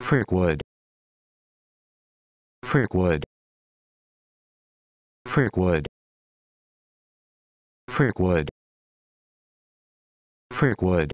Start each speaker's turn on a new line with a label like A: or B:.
A: Kirkwood Kirkwood Kirkwood Kirkwood Kirkwood